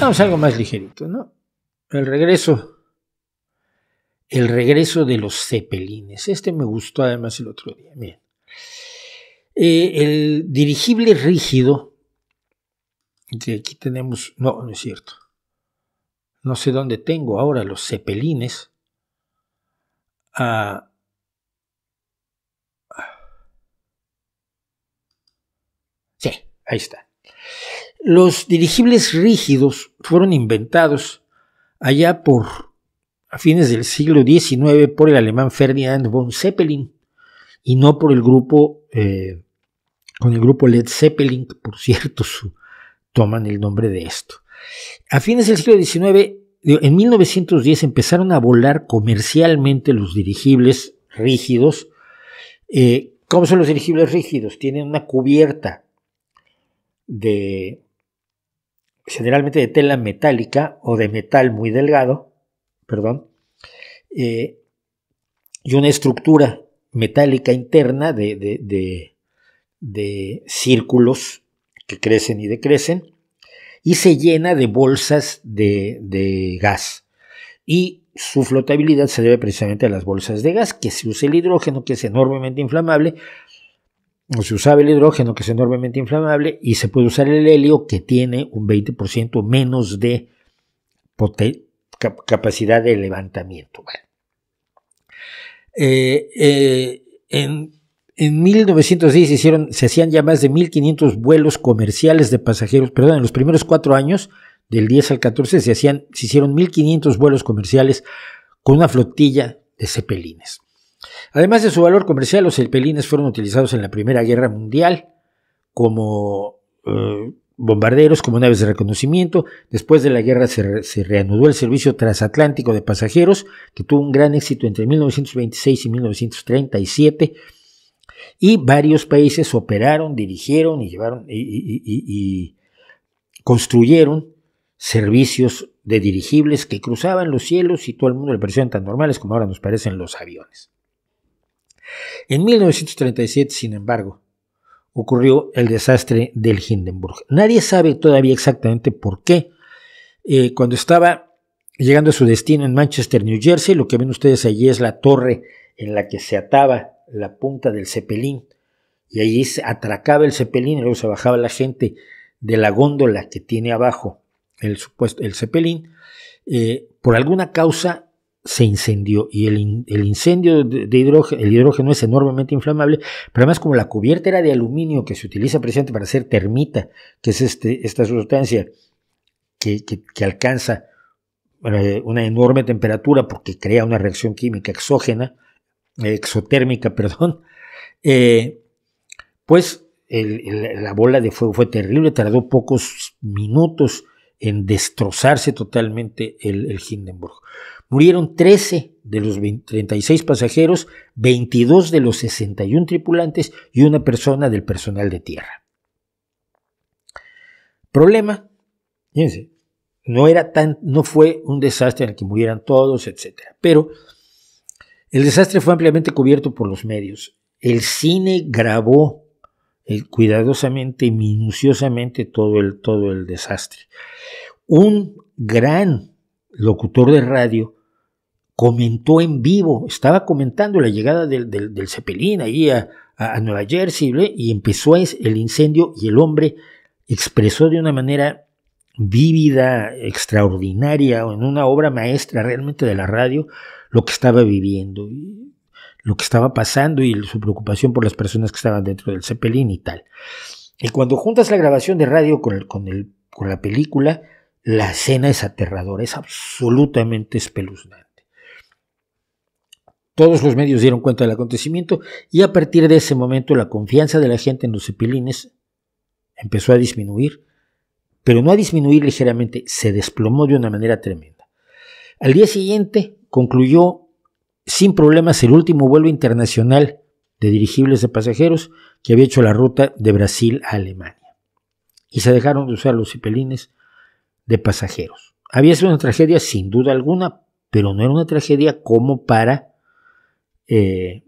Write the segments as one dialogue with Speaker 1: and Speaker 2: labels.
Speaker 1: Vamos algo más ligerito, ¿no? El regreso. El regreso de los cepelines. Este me gustó además el otro día. bien eh, el dirigible rígido. Que aquí tenemos. No, no es cierto. No sé dónde tengo ahora los cepelines. Ah, ah. sí, ahí está. Los dirigibles rígidos fueron inventados allá por a fines del siglo XIX por el alemán Ferdinand von Zeppelin y no por el grupo, eh, con el grupo Led Zeppelin, por cierto, toman el nombre de esto. A fines del siglo XIX, en 1910 empezaron a volar comercialmente los dirigibles rígidos. Eh, ¿Cómo son los dirigibles rígidos? Tienen una cubierta de generalmente de tela metálica o de metal muy delgado, perdón, eh, y una estructura metálica interna de, de, círculos que crecen y decrecen, y se llena de bolsas de, gas. Y su flotabilidad se debe precisamente a las bolsas de gas, que se usa el hidrógeno, que es enormemente inflamable, o se usaba el hidrógeno, que es enormemente inflamable, y se puede usar el helio, que tiene un 20% menos de capacidad de levantamiento. Eh, eh, en, en, 1910 hicieron, se hacían ya más de 1.500 vuelos comerciales de pasajeros, perdón, en los primeros cuatro años, del 10 al 14, se, hacían, se hicieron 1.500 vuelos comerciales con una flotilla de cepelines. Además de su valor comercial, los elpelines fueron utilizados en la Primera Guerra Mundial como eh, bombarderos, como naves de reconocimiento. Después de la guerra se, reanudó el servicio transatlántico de pasajeros, que tuvo un gran éxito entre 1926 y 1937. Y varios países operaron, dirigieron y llevaron y construyeron servicios de dirigibles que cruzaban los cielos y todo el mundo le parecían tan normales como ahora nos parecen los aviones. En 1937, sin embargo, ocurrió el desastre del Hindenburg. Nadie sabe todavía exactamente por qué. Eh, cuando estaba llegando a su destino en Manchester, New Jersey, lo que ven ustedes allí es la torre en la que se ataba la punta del cepelín. Y allí se atracaba el cepelín y luego se bajaba la gente de la góndola que tiene abajo el supuesto el cepelín. Eh, por alguna causa se incendió y el, incendio de hidrógeno, el hidrógeno es enormemente inflamable, pero además como la cubierta era de aluminio que se utiliza precisamente para hacer termita, que es este, esta sustancia que, que, alcanza eh, una enorme temperatura porque crea una reacción química exógena, exotérmica, perdón, eh, pues la bola de fuego fue terrible, tardó pocos minutos en destrozarse totalmente el, Hindenburg. Murieron 13 de los 36 pasajeros, 22 de los 61 tripulantes y una persona del personal de tierra. Problema, fíjense, no, era tan, no fue un desastre en el que murieran todos, etc. Pero el desastre fue ampliamente cubierto por los medios. El cine grabó eh, cuidadosamente, minuciosamente todo el, todo el desastre. Un gran locutor de radio comentó en vivo, estaba comentando la llegada del, del, ahí a, Nueva Jersey y empezó el incendio y el hombre expresó de una manera vívida, extraordinaria, en una obra maestra realmente de la radio, lo que estaba viviendo lo que estaba pasando y su preocupación por las personas que estaban dentro del Zeppelin y tal. Y cuando juntas la grabación de radio con, el, con, con la película, la escena es aterradora, es absolutamente espeluznante. Todos los medios dieron cuenta del acontecimiento y a partir de ese momento la confianza de la gente en los cepelines empezó a disminuir, pero no a disminuir ligeramente, se desplomó de una manera tremenda. Al día siguiente concluyó sin problemas el último vuelo internacional de dirigibles de pasajeros que había hecho la ruta de Brasil a Alemania. Y se dejaron de usar los cipelines de pasajeros. Había sido una tragedia sin duda alguna, pero no era una tragedia como para eh,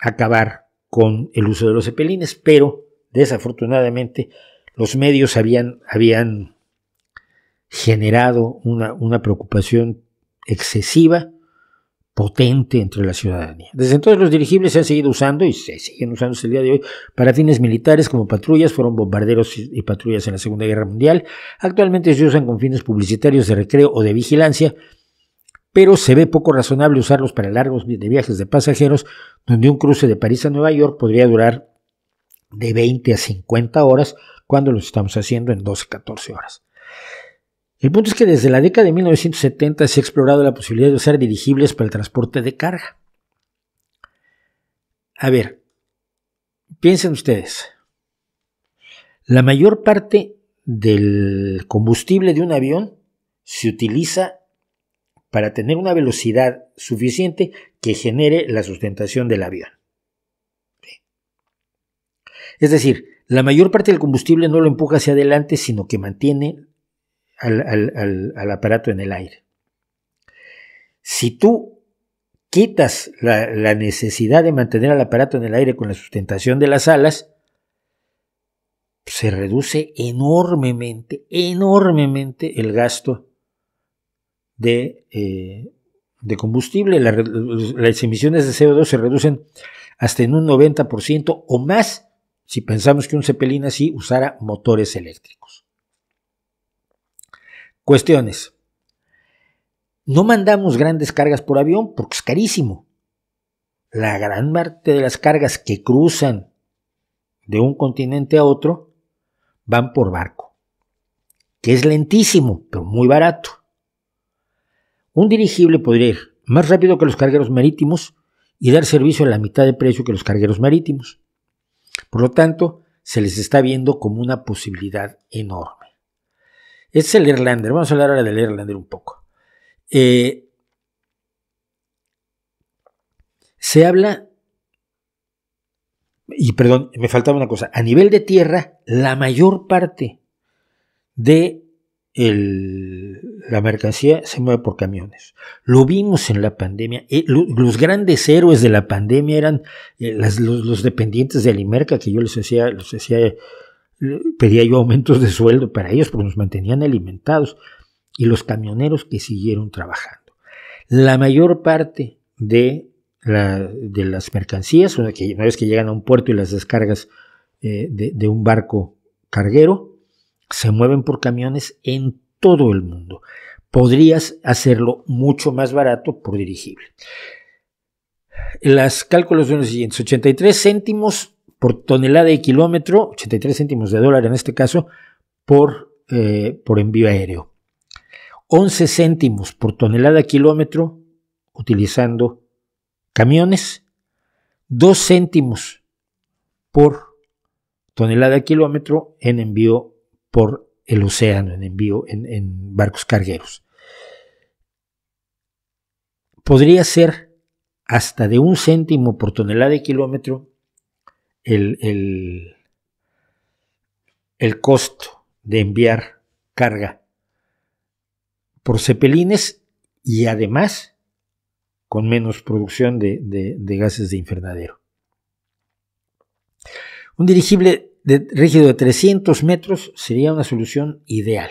Speaker 1: acabar con el uso de los cepelines, pero desafortunadamente los medios habían, habían generado una preocupación excesiva potente entre la ciudadanía. Desde entonces los dirigibles se han seguido usando y se siguen usando hasta el día de hoy para fines militares como patrullas, fueron bombarderos y patrullas en la Segunda Guerra Mundial, actualmente se usan con fines publicitarios de recreo o de vigilancia, pero se ve poco razonable usarlos para largos de viajes de pasajeros, donde un cruce de París a Nueva York podría durar de 20 a 50 horas, cuando los estamos haciendo en 12-14 horas. El punto es que desde la década de 1970 se ha explorado la posibilidad de usar dirigibles para el transporte de carga. A ver, piensen ustedes. La mayor parte del combustible de un avión se utiliza para tener una velocidad suficiente que genere la sustentación del avión. Es decir, la mayor parte del combustible no lo empuja hacia adelante, sino que mantiene al, aparato en el aire. Si tú quitas la, necesidad de mantener al aparato en el aire con la sustentación de las alas, se reduce enormemente, enormemente el gasto de, eh, combustible. las emisiones de CO2 se reducen hasta en un 90% o más si pensamos que un cepelín así usara motores eléctricos. Cuestiones. No mandamos grandes cargas por avión porque es carísimo. La gran parte de las cargas que cruzan de un continente a otro van por barco, que es lentísimo, pero muy barato. Un dirigible podría ir más rápido que los cargueros marítimos y dar servicio a la mitad de precio que los cargueros marítimos. Por lo tanto, se les está viendo como una posibilidad enorme es el Irlander. Vamos a hablar ahora del Irlander un poco. Eh, se habla, y perdón, me faltaba una cosa, a nivel de tierra, la mayor parte de la mercancía se mueve por camiones. Lo vimos en la pandemia. Eh, los grandes héroes de la pandemia eran eh, los, dependientes de Alimerca, que yo les decía, les decía pedía yo aumentos de sueldo para ellos porque nos mantenían alimentados y los camioneros que siguieron trabajando. La mayor parte de, las mercancías, una, vez que llegan a un puerto y las descargas eh, de, un barco carguero, se mueven por camiones en todo el mundo. Podrías hacerlo mucho más barato por dirigible. Las cálculos son los siguientes. 83 céntimos por tonelada de kilómetro, 83 céntimos de dólar en este caso, por, eh, por envío aéreo. 11 céntimos por tonelada de kilómetro utilizando camiones, 2 céntimos por tonelada de kilómetro en envío por el océano, en envío en, en barcos cargueros. Podría ser hasta de un céntimo por tonelada de kilómetro el, el, costo de enviar carga por cepelines y además con menos producción de, gases de invernadero. Un dirigible de, rígido de 300 metros sería una solución ideal.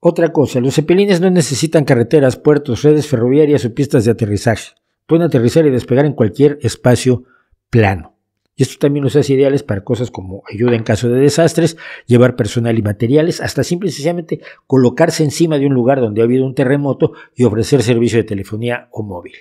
Speaker 1: Otra cosa, los cepelines no necesitan carreteras, puertos, redes ferroviarias o pistas de aterrizaje. Pueden aterrizar y despegar en cualquier espacio plano y esto también los hace ideales para cosas como ayuda en caso de desastres, llevar personal y materiales, hasta simple y sencillamente colocarse encima de un lugar donde ha habido un terremoto y ofrecer servicio de telefonía o móvil.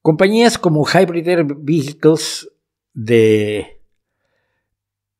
Speaker 1: Compañías como Hybrid Air Vehicles de,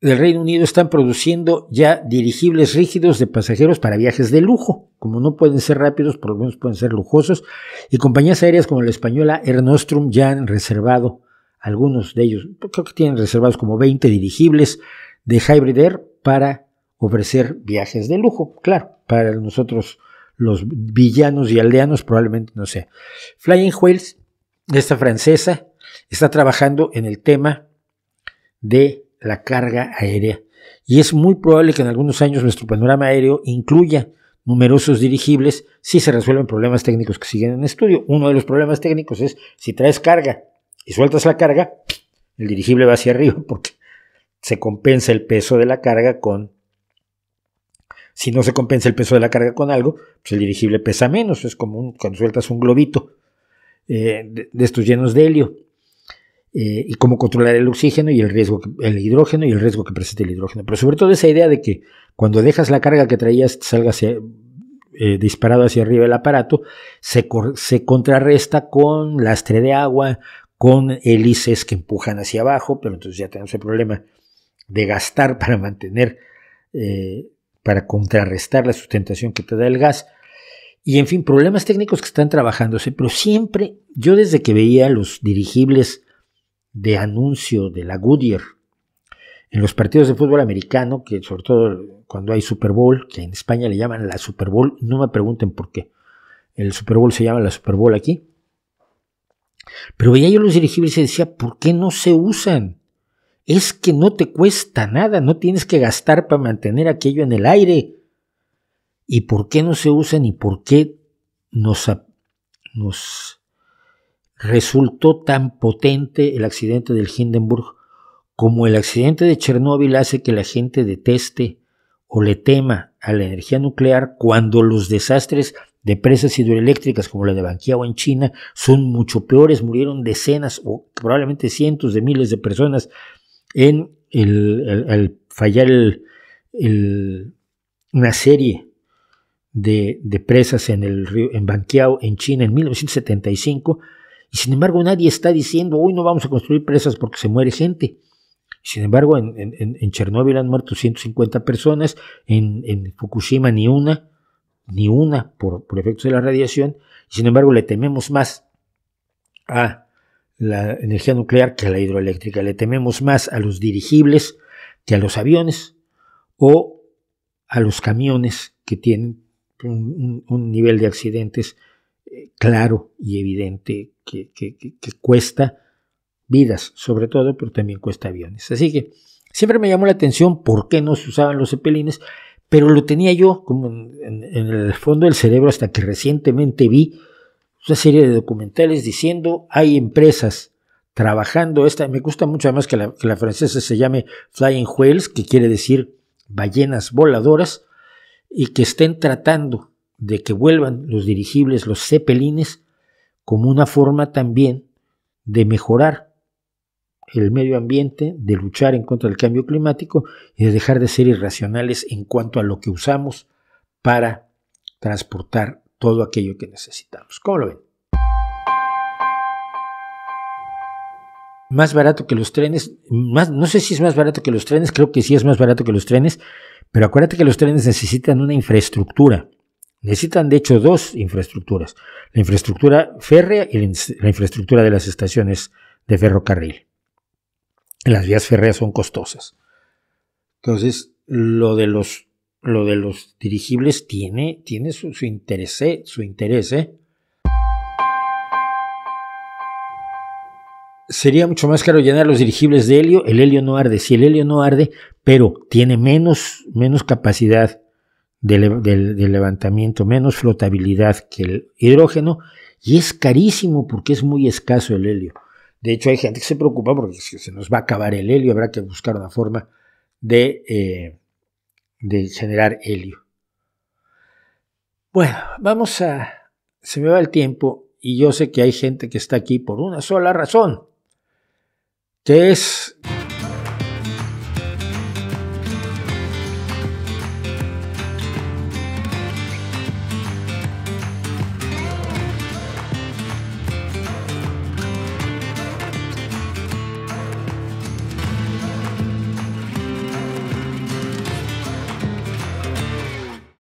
Speaker 1: del Reino Unido están produciendo ya dirigibles rígidos de pasajeros para viajes de lujo. Como no pueden ser rápidos, por lo menos pueden ser lujosos. Y compañías aéreas como la española Air Nostrum ya han reservado algunos de ellos, creo que tienen reservados como 20 dirigibles de Hybrid Air para ofrecer viajes de lujo. Claro, para nosotros los villanos y aldeanos probablemente no sea. Flying Whales, esta francesa, está trabajando en el tema de la carga aérea y es muy probable que en algunos años nuestro panorama aéreo incluya numerosos dirigibles si se resuelven problemas técnicos que siguen en estudio. Uno de los problemas técnicos es si traes carga y sueltas la carga, el dirigible va hacia arriba porque se compensa el peso de la carga con... Si no se compensa el peso de la carga con algo, pues el dirigible pesa menos. Es como cuando sueltas un globito eh, de, estos llenos de helio. Eh, y cómo controlar el oxígeno y el riesgo, el hidrógeno y el riesgo que presenta el hidrógeno. Pero sobre todo esa idea de que cuando dejas la carga que traías salga eh, disparado hacia arriba el aparato, se, se, contrarresta con lastre de agua, con hélices que empujan hacia abajo, pero entonces ya tenemos el problema de gastar para mantener, eh, para contrarrestar la sustentación que te da el gas. Y en fin, problemas técnicos que están trabajándose, pero siempre, yo desde que veía los dirigibles de anuncio de la Goodyear en los partidos de fútbol americano, que sobre todo cuando hay Super Bowl, que en España le llaman la Super Bowl, no me pregunten por qué. El Super Bowl se llama la Super Bowl aquí. Pero veía yo los dirigibles y decía, ¿por qué no se usan? Es que no te cuesta nada, no tienes que gastar para mantener aquello en el aire. ¿Y por qué no se usan y por qué nos, nos resultó tan potente el accidente del Hindenburg como el accidente de Chernóbil hace que la gente deteste o le tema a la energía nuclear cuando los desastres de presas hidroeléctricas como la de Banquiao en China son mucho peores. Murieron decenas o probablemente cientos de miles de personas en el, fallar una serie de, presas en el río en Banquiao en China en 1975 y sin embargo nadie está diciendo hoy no vamos a construir presas porque se muere gente. Sin embargo, en, en, Chernóbil han muerto 150 personas, en Fukushima ni una, ni una por, por efectos de la radiación, sin embargo le tememos más a la energía nuclear que a la hidroeléctrica, le tememos más a los dirigibles que a los aviones o a los camiones que tienen un, nivel de accidentes eh, claro y evidente que, que, cuesta vidas, sobre todo, pero también cuesta aviones. Así que siempre me llamó la atención por qué no se usaban los cepelines pero lo tenía yo como en, el fondo del cerebro hasta que recientemente vi una serie de documentales diciendo hay empresas trabajando esta, me gusta mucho además que la, que la francesa se llame Flying Whales, que quiere decir ballenas voladoras, y que estén tratando de que vuelvan los dirigibles, los cepelines, como una forma también de mejorar el medio ambiente, de luchar en contra del cambio climático y de dejar de ser irracionales en cuanto a lo que usamos para transportar todo aquello que necesitamos. ¿Cómo lo ven? Más barato que los trenes, no sé si es más barato que los trenes, creo que sí es más barato que los trenes, pero acuérdate que los trenes necesitan una infraestructura. Necesitan, de hecho, dos infraestructuras, la infraestructura férrea y la infraestructura de las estaciones de ferrocarril las vías férreas son costosas. Entonces, lo de los, lo de los dirigibles tiene, tiene su, interés, su interés Sería mucho más caro llenar los dirigibles de helio. El helio no arde. Si el helio no arde, pero tiene menos, menos capacidad de levantamiento, menos flotabilidad que el hidrógeno. Y es carísimo porque es muy escaso el helio. De hecho, hay gente que se preocupa porque se nos va a acabar el helio, habrá que buscar una forma de, eh, de generar helio. Bueno, vamos a... Se me va el tiempo y yo sé que hay gente que está aquí por una sola razón, que es